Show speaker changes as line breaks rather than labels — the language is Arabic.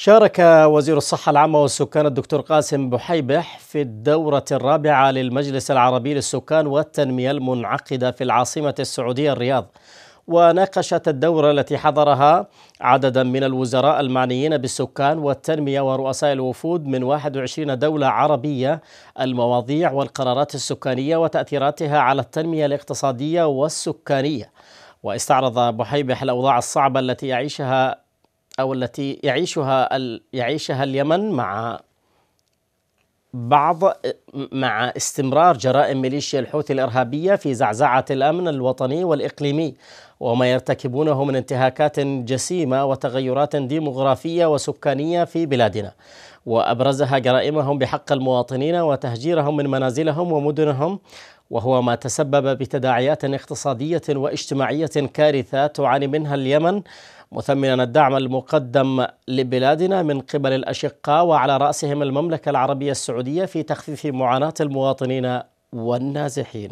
شارك وزير الصحة العامة والسكان الدكتور قاسم بحيبح في الدورة الرابعة للمجلس العربي للسكان والتنمية المنعقدة في العاصمة السعودية الرياض وناقشت الدورة التي حضرها عددا من الوزراء المعنيين بالسكان والتنمية ورؤساء الوفود من 21 دولة عربية المواضيع والقرارات السكانية وتأثيراتها على التنمية الاقتصادية والسكانية واستعرض بحيبح الأوضاع الصعبة التي يعيشها أو التي يعيشها يعيشها اليمن مع بعض مع استمرار جرائم ميليشيا الحوثي الإرهابية في زعزعة الأمن الوطني والإقليمي وما يرتكبونه من انتهاكات جسيمة وتغيرات ديموغرافية وسكانية في بلادنا وأبرزها جرائمهم بحق المواطنين وتهجيرهم من منازلهم ومدنهم وهو ما تسبب بتداعيات اقتصادية واجتماعية كارثة تعاني منها اليمن مثمنا الدعم المقدم لبلادنا من قبل الأشقاء وعلى رأسهم المملكة العربية السعودية في تخفيف معاناة المواطنين والنازحين